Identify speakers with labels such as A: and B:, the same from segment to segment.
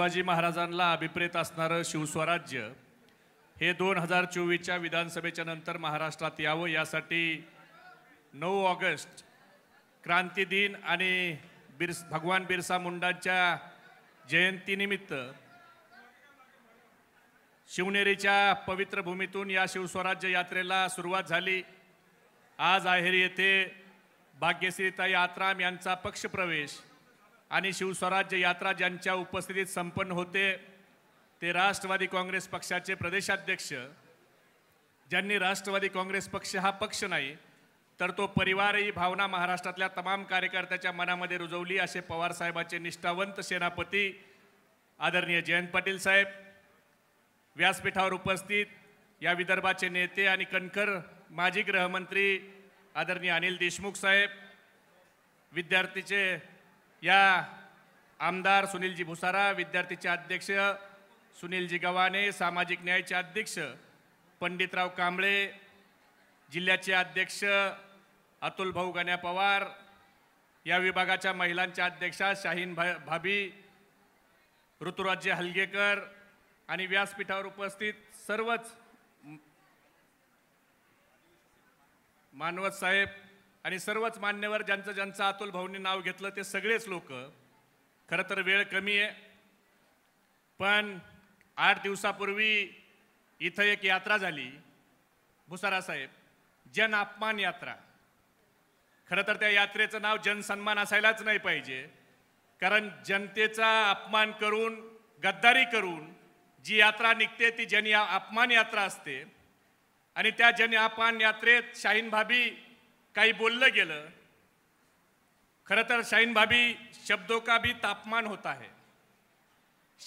A: शिवाजी महाराजांना अभिप्रेत असणारं शिवस्वराज्य हे दोन हजार चोवीसच्या विधानसभेच्या नंतर महाराष्ट्रात यावं यासाठी नऊ ऑगस्ट क्रांती दिन आणि बिरस भगवान बिरसा मुंडांच्या जयंतीनिमित्त शिवनेरीच्या पवित्र भूमीतून या शिवस्वराज्य यात्रेला सुरुवात झाली आज आहेर येथे भाग्यश्रीता यात्राम यांचा पक्षप्रवेश आणि शिवस्वराज्य यात्रा ज्यांच्या उपस्थितीत संपन्न होते ते राष्ट्रवादी काँग्रेस पक्षाचे प्रदेशाध्यक्ष ज्यांनी राष्ट्रवादी काँग्रेस पक्ष हा पक्ष नाही तर तो परिवार ही भावना महाराष्ट्रातल्या तमाम कार्यकर्त्याच्या मनामध्ये रुजवली असे पवारसाहेबाचे निष्ठावंत सेनापती आदरणीय जयंत पाटील साहेब व्यासपीठावर उपस्थित या विदर्भाचे नेते आणि कणखर माजी गृहमंत्री आदरणीय अनिल देशमुख साहेब विद्यार्थीचे या आमदार सुनीलजी भुसारा विद्यार्थीचे अध्यक्ष सुनीलजी गव्हाणे सामाजिक न्यायाचे अध्यक्ष पंडितराव कांबळे जिल्ह्याचे अध्यक्ष अतुल भाऊ गण्या पवार या विभागाच्या महिलांच्या अध्यक्षा शाहीन भा भाभी ऋतुराज्य हलगेकर आणि व्यासपीठावर उपस्थित सर्वच मानवत साहेब आणि सर्वच मान्यवर ज्यांचं ज्यांचं अतुल भाऊंनी नाव घेतलं ते सगळेच लोक खरं तर वेळ कमी आहे पण आठ दिवसापूर्वी इथं एक यात्रा झाली भुसारा साहेब जन अपमान यात्रा खरं तर त्या यात्रेचं नाव जनसन्मान असायलाच नाही पाहिजे कारण जनतेचा अपमान करून गद्दारी करून जी यात्रा निघते ती जन अपमान यात्रा असते आणि त्या जन अपमान यात्रेत शाहीन भाभी काही बोललं गेलं खरं तर शाईन भाभी शब्दों का भी तापमान होता है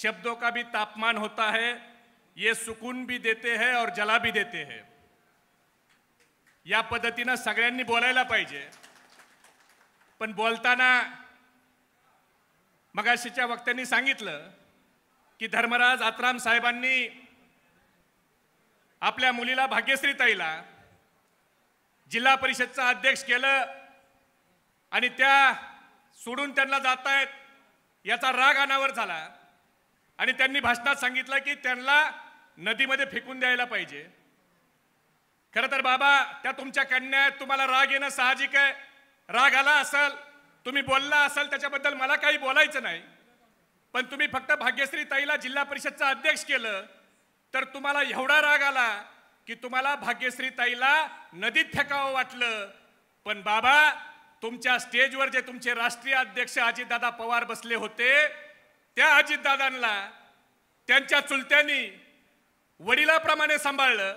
A: शब्दों का भी तापमान होता है ये सुकून भी देते हैं और जला भी देते हैं या पद्धतीनं सगळ्यांनी बोलायला पाहिजे पण बोलताना मगाशीच्या वक्त्यांनी सांगितलं की धर्मराज आत्राम साहेबांनी आपल्या मुलीला येईला जिल्हा परिषदचा अध्यक्ष केलं आणि त्या सोडून त्यांना जात आहेत याचा राग अनावर झाला आणि त्यांनी भाषणात सांगितलं की त्यांना नदीमध्ये फेकून द्यायला पाहिजे खरं तर बाबा त्या तुमच्या कन्या तुम्हाला राग येणं साहजिक आहे राग आला असल तुम्ही बोलला असाल त्याच्याबद्दल मला काही बोलायचं नाही पण तुम्ही फक्त भाग्यश्री ताईला जिल्हा परिषदचा अध्यक्ष केलं तर तुम्हाला एवढा राग आला की तुम्हाला भाग्यश्री ताईला नदीत फेकावं वाटलं पण बाबा तुमच्या स्टेजवर जे तुमचे राष्ट्रीय अध्यक्ष अजितदादा पवार बसले होते त्या अजितदादांना त्यांच्या चुलत्यांनी वडिलाप्रमाणे सांभाळलं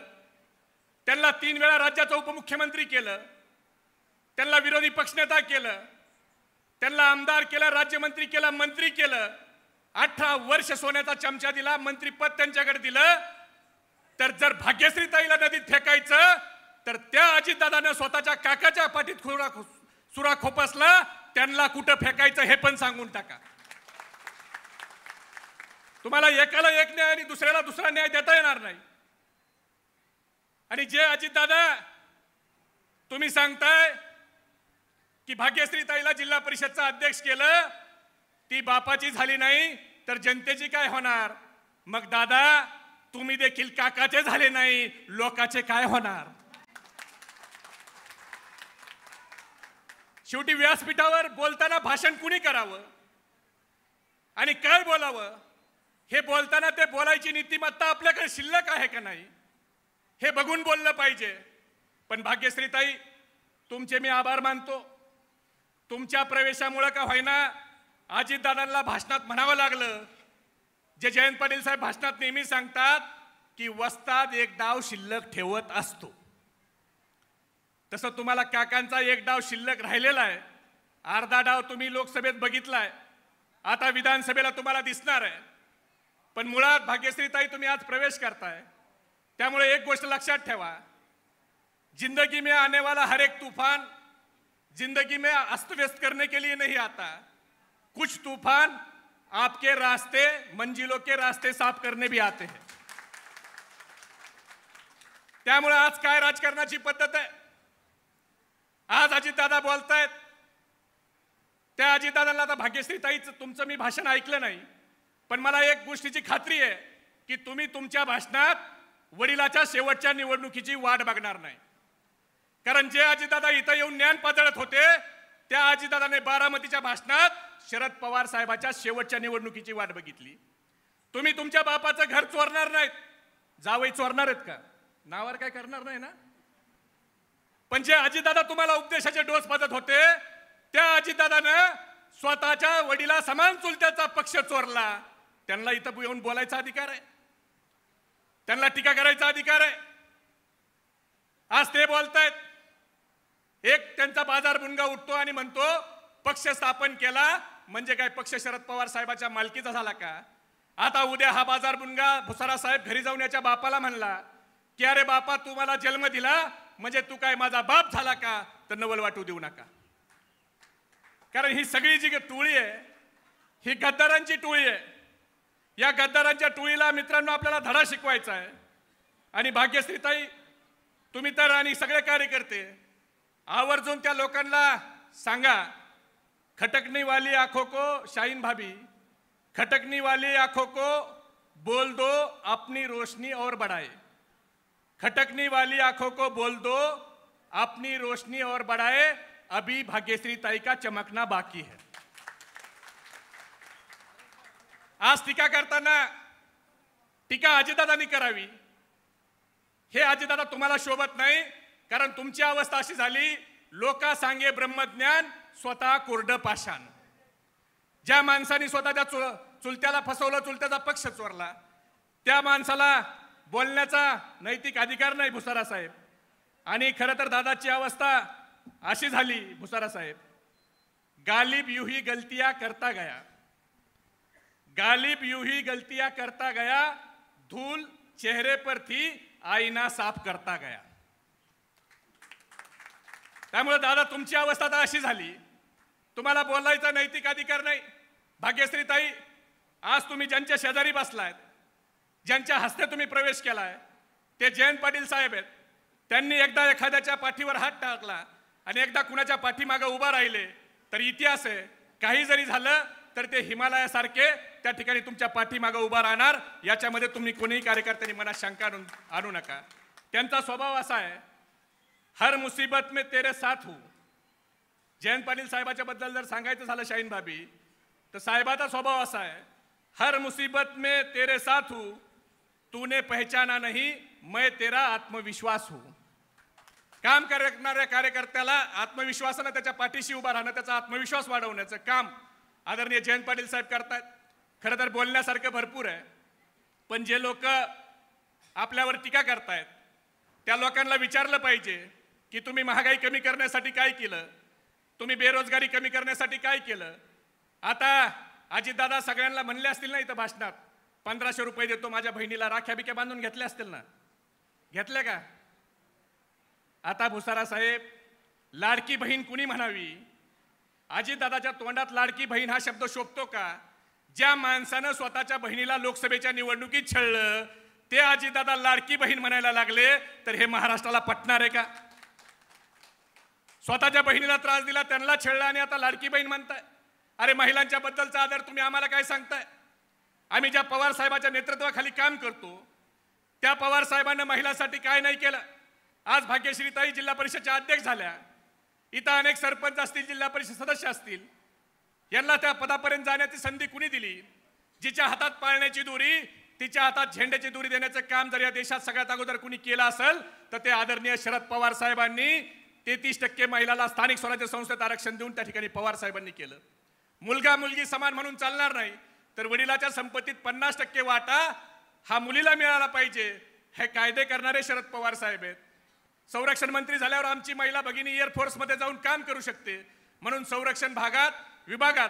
A: त्यांना तीन वेळा राज्याचं उपमुख्यमंत्री केलं त्यांना विरोधी पक्षनेता केलं त्यांना आमदार केलं राज्यमंत्री केलं मंत्री केलं अठरा वर्ष सोन्याचा चमचा दिला मंत्रीपद त्यांच्याकडे दिलं तर जर भाग्यश्री ताईला नदीत फेकायचं तर त्या अजितदादानं स्वतःच्या काकाच्या पाठीत खुरा सुरा खोपसला त्यांना कुठं फेकायचं हे पण सांगून टाका तुम्हाला एकाला एक न्याय आणि दुसऱ्याला दुसरा न्याय देता येणार नाही आणि जे अजितदादा तुम्ही सांगताय की भाग्यश्री ताईला जिल्हा परिषदचा अध्यक्ष केलं ती बापाची झाली नाही तर जनतेची काय होणार मग दादा तुम्ही देखील काकाचे झाले नाही लोकाचे काय होणार शेवटी व्यासपीठावर बोलताना भाषण कुणी करावं आणि काय बोलावं हे बोलताना ते बोलायची नीतिमत्ता आपल्याकडे शिल्लक आहे का नाही हे बघून बोललं पाहिजे पण भाग्यश्रीताई तुमचे मी आभार मानतो तुमच्या प्रवेशामुळं का होईना अजितदादांना भाषणात म्हणावं लागलं जे जयंत पाटील साहेब भाषणात नेहमी सांगतात की वस्ताद एक डाव शिल्लक ठेवत असतो तसं तुम्हाला काकांचा एक डाव शिल्लक राहिलेला आहे अर्धा डाव तुम्ही लोकसभेत बघितलाय आता विधानसभेला तुम्हाला दिसणार आहे पण मुळात भाग्यश्रीताही तुम्ही आज प्रवेश करताय त्यामुळे एक गोष्ट लक्षात ठेवा जिंदगी में आने वाला हर एक तूफान जिंदगी में अस्त व्यस्त करने के लिए नहीं आता कुछ तूफान आपके रास्ते मंजिलों के रास्ते साफ करने भी आते हैं त्यामुळे आज काय राजकारणाची पद्धत आहे आज अजितदादा बोलतायत त्या अजितदादांना आता भाग्यश्री ताईच तुमचं मी भाषण ऐकलं नाही पण मला एक गोष्टीची खात्री आहे की तुम्ही तुमच्या भाषणात वडिलाच्या शेवटच्या निवडणुकीची वाट बघणार नाही कारण जे अजितदादा इथं येऊन ज्ञान पाजळत होते त्या अजितदादाने बारामतीच्या भाषणात शरद पवार साहेबाच्या शेवटच्या निवडणुकीची वाट बघितली तुम्ही तुमच्या बापाचं घर चोरणार नाहीत जावई चोरणार आहेत का नावावर काय करणार नाही ना पण जे अजितदादा तुम्हाला उपदेशाचे डोस पाजत होते त्या अजितदादानं स्वतःच्या वडिला समान चुलत्याचा पक्ष चोरला त्यांना इथं येऊन बोलायचा अधिकार आहे त्यांना टीका करायचा अधिकार आहे आज ते बोलतायत एक त्यांचा बाजार मुनगा उठतो आणि म्हणतो पक्ष स्थापन केला म्हणजे काय पक्ष शरद पवार साहेबाच्या मालकीचा झाला का आता उद्या हा बाजार बुनगा भुसारा साहेब घरी जाऊन याच्या बापाला म्हणला की अरे बापा तू मला जन्म दिला म्हणजे तू काय माझा बाप झाला का तर नवल वाटू देऊ नका कारण ही सगळी जी टोळी आहे ही गद्दारांची टोळी आहे या गद्दारांच्या टोळीला मित्रांनो आपल्याला धडा शिकवायचा आहे आणि भाग्यश्रीताई तुम्ही तर आणि सगळे कार्यकर्ते आवर्जून त्या लोकांना सांगा खटकने वाली आंखों को शाइन भाभी खटकने वाली आंखों को बोल दो अपनी रोशनी और बढ़ाए खटकने वाली आंखों को बोल दो अपनी रोशनी और बढ़ाए अभी भाग्यश्री ताई का चमकना बाकी है आज टीका ना टीका नहीं करावी हे अजिदादा तुम्हाला शोभत नाही कारण तुमची अवस्था अशी झाली लोका सांगे ब्रह्मज्ञान स्वतः कोरड पाषाण ज्या माणसाने स्वतःच्या चुल चुलत्याला फसवलं चुलत्याचा पक्ष चोरला त्या माणसाला बोलण्याचा नैतिक अधिकार नाही भुसारा साहेब आणि खरं तर दादाची अवस्था अशी झाली भुसारा साहेब गालिब युही गलतिया करता गया गालिब युही गलतिया करता गया धूल चेहरे पर थी आईना साफ करता गया त्यामुळे दादा तुमची अवस्था तर अशी झाली तुम्हाला बोलायचा नैतिक अधिकार नाही भाग्यश्री ताई आज तुम्ही ज्यांच्या शेजारी बसलाय ज्यांच्या हस्ते तुम्ही प्रवेश केलाय ते जयंत पाटील साहेब आहेत त्यांनी एकदा एखाद्याच्या पाठीवर हात टाकला आणि एकदा कुणाच्या पाठीमागं उभा राहिले तर इतिहास आहे काही जरी झालं तर ते हिमालयासारखे त्या ठिकाणी तुमच्या पाठीमागं उभा राहणार याच्यामध्ये तुम्ही कोणीही कार्यकर्त्यांनी मनात शंका आणू नका त्यांचा स्वभाव असा आहे हर मुसीबत में तेरे साथ होऊ जयंत पाटील साहेबाच्या बद्दल जर सांगायचं झालं शाहीन भाभी तर साहेबाचा स्वभाव असा आहे हर मुसीबत में तेरे साथ हूं तूने पहचाना नाही मै तेरा आत्मविश्वास हूं काम करणाऱ्या कार्यकर्त्याला आत्मविश्वासानं त्याच्या पाठीशी उभा राहणं त्याचा आत्मविश्वास वाढवण्याचं काम आदरणीय जयंत पाटील साहेब करतायत खरं तर बोलण्यासारखं भरपूर आहे पण जे लोक आपल्यावर टीका करतायत त्या लोकांना विचारलं पाहिजे की तुम्ही महागाई कमी करण्यासाठी काय केलं तुम्ही बेरोजगारी कमी करण्यासाठी काय केलं आता अजितदादा सगळ्यांना म्हणले असतील ना इथं भाषणात पंधराशे रुपये देतो माझ्या बहिणीला राख्या बिक्या बांधून घेतल्या असतील ना घेतल्या का आता भुसारा साहेब लाडकी बहीण कुणी म्हणावी अजितदादाच्या तोंडात लाडकी बहीण हा शब्द शोभतो का ज्या माणसानं स्वतःच्या बहिणीला लोकसभेच्या निवडणुकीत छळलं ते आजीदादा लाडकी बहीण म्हणायला लागले तर हे महाराष्ट्राला पटणार आहे का स्वतःच्या बहिणीला त्रास दिला त्यांना छेडला आणि आता लाडकी बहीण म्हणताय अरे महिलांच्या बद्दलचा आदर तुम्ही आम्हाला काय सांगताय आम्ही ज्या पवार साहेबांच्या नेतृत्वाखाली काम करतो त्या पवार साहेबांना महिलांसाठी काय नाही केलं आज भाग्यश्रीताई जिल्हा परिषदच्या अध्यक्ष झाल्या इथं अनेक सरपंच असतील जिल्हा परिषद सदस्य असतील यांना त्या पदापर्यंत जाण्याची संधी कुणी दिली जिच्या हातात पाळण्याची दोरी तिच्या हातात झेंड्याची दोरी देण्याचं काम जर या देशात सगळ्यात अगोदर कुणी केलं असेल तर ते आदरणीय शरद पवार साहेबांनी तेहतीस टक्के महिलाला स्थानिक स्वराज्य संस्थेत आरक्षण देऊन त्या ठिकाणी पवार साहेबांनी केलं मुलगा मुलगी समान म्हणून चालणार नाही तर वडिलाच्या संपत्तीत पन्नास टक्के वाटा हा मुलीला मिळाला पाहिजे हे कायदे करणारे शरद पवार साहेब आहेत संरक्षण मंत्री झाल्यावर आमची महिला भगिनी एअरफोर्समध्ये जाऊन काम करू शकते म्हणून संरक्षण भागात विभागात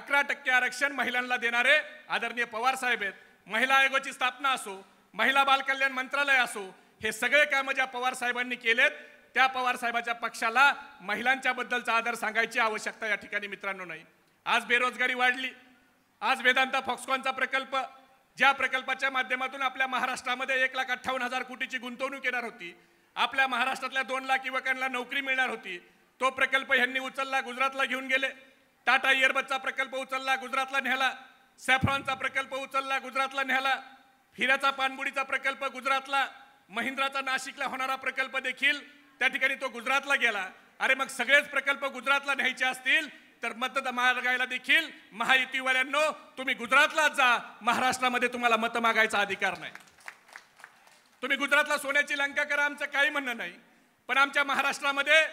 A: अकरा टक्के आरक्षण महिलांना देणारे आदरणीय पवार साहेब आहेत महिला आयोगाची स्थापना असो महिला बालकल्याण मंत्रालय असो हे सगळे कामं ज्या पवार साहेबांनी केलेत त्या पवार साहेबाच्या पक्षाला महिलांच्या बद्दलचा आदर सांगायची आवश्यकता या ठिकाणी मित्रांनो नाही आज बेरोजगारी वाढली आज वेदांता फॉक्सकॉनचा प्रकल्प ज्या प्रकल्पाच्या माध्यमातून आपल्या महाराष्ट्रामध्ये एक लाख अठ्ठावन्न हजार कोटीची गुंतवणूक येणार होती आपल्या महाराष्ट्रातल्या दोन लाख युवकांना नोकरी मिळणार होती तो प्रकल्प ह्यांनी उचलला गुजरातला घेऊन गेले टाटा इयरबडचा प्रकल्प उचलला गुजरातला न्याला सॅफ्रॉनचा प्रकल्प उचलला गुजरातला न्याला हिऱ्याचा पाणबुडीचा प्रकल्प गुजरातला महिंद्राचा नाशिकला होणारा प्रकल्प देखील त्या ठिकाणी तो गुजरातला गेला अरे मग सगळेच प्रकल्प गुजरातला न्यायचे असतील तर मत मागायला देखील महायुतीवाल्यांनो तुम्ही गुजरातला जा महाराष्ट्रामध्ये तुम्हाला मत मागायचा अधिकार नाही तुम्ही गुजरातला सोन्याची लंका करा आमचं काही म्हणणं नाही पण आमच्या महाराष्ट्रामध्ये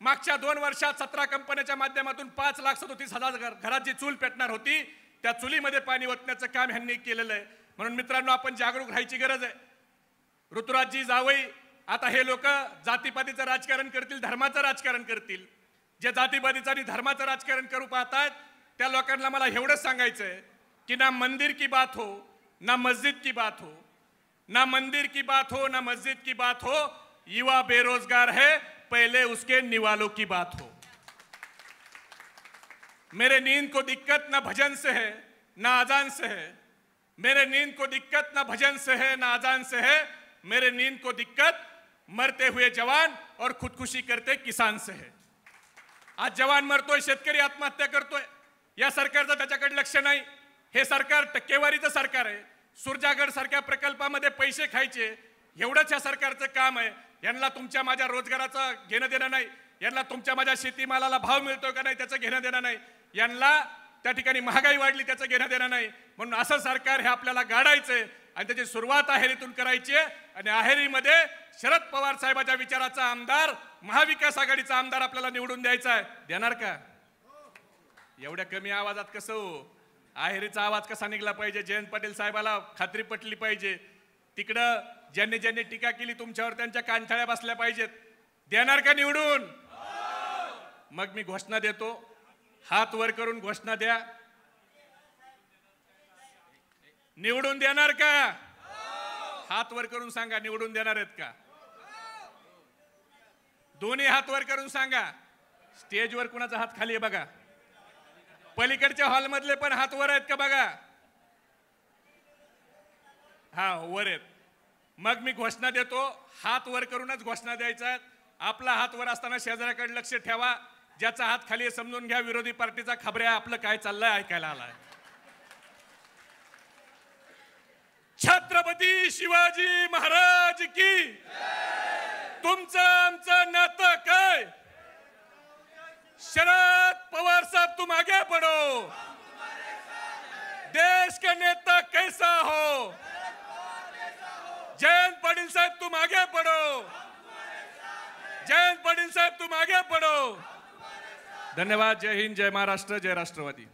A: मागच्या दोन वर्षात सतरा कंपन्याच्या माध्यमातून पाच लाख सदोतीस हजार घरात जी चूल पेटणार होती त्या चुलीमध्ये पाणी ओतण्याचं काम ह्यांनी केलेलं आहे म्हणून मित्रांनो आपण जागरूक राहायची गरज आहे ऋतुराजजी जावई आता हे लोक जातीपातीचं राजकारण करतील धर्माचं राजकारण करतील जे जातीपातीचं आणि धर्माचं राजकारण करू पाहतात त्या लोकांना मला एवढंच सांगायचं आहे ना मंदिर की बात हो ना मस्जिद की बात हो ना मंदिर की बात हो ना मस्जिद की बात हो युवा बेरोजगार है पहले उसके निवालों की बात हो मेरे नींद को दिक्कत ना भजन से है ना आजान से है मेरे नींद को दिक्कत ना भजन से है ना अजान से है मेरे नींद को दिक्कत मरते हुए जवान और खुदकुशी करते किसान से है आज जवान मरतोय शेतकरी आत्महत्या करतोय या सरकारचं त्याच्याकडे लक्ष नाही हे सरकार टक्केवारीचं सरकार आहे सुरजागड सारख्या प्रकल्पामध्ये पैसे खायचे एवढंच या सरकारचं काम आहे यांना तुमच्या माझ्या रोजगाराचं घेणं देणं नाही यांना तुमच्या माझ्या शेतीमालाला भाव मिळतोय का नाही त्याचं घेणं देणं नाही यांना त्या ठिकाणी महागाई वाढली त्याचं घेणं देणं नाही म्हणून असं सरकार हे आपल्याला गाडायचं आहे आणि त्याची सुरुवात आहेरीतून करायची आणि आहेरीमध्ये शरद पवार साहेबाच्या विचाराचा आमदार महाविकास आघाडीचा आमदार आपल्याला निवडून द्यायचा आहे देणार का एवढ्या कमी आवाजात कसं हो आहेरीचा आवाज कसा निघला पाहिजे जयंत पाटील साहेबाला खात्री पटली पाहिजे तिकडं ज्यांनी ज्यांनी टीका केली तुमच्यावर त्यांच्या कांठाळ्या बसल्या पाहिजेत देणार का निवडून मग मी घोषणा देतो हात वर करून घोषणा द्या निवडून देणार का हात वर करून सांगा निवडून देणार आहेत का दोन्ही हात वर करून सांगा स्टेजवर कुणाचा हात खाली आहे बघा पलीकडच्या हॉलमधले पण हात वर आहेत का बघा हा वर आहेत मग मी घोषणा देतो हात वर करूनच घोषणा द्यायचा आपला हात वर असताना शेजाऱ्याकडे लक्ष ठेवा ज्याचा हात खाली समजून घ्या विरोधी पार्टीचा खबऱ्या आपलं काय चाललंय ऐकायला आलाय छत्रपती शिवाजी महाराज की तुमचं आमचं नातं काय शरद पवार साहेब तुम आगे पडो देश के नेता कैसा हो जयंत पाटील साहेब तू आगे पडो जयंत पाटील साहेब तू आगे पडो धन्यवाद जय हिंद जय महाराष्ट्र जय राष्ट्रवादी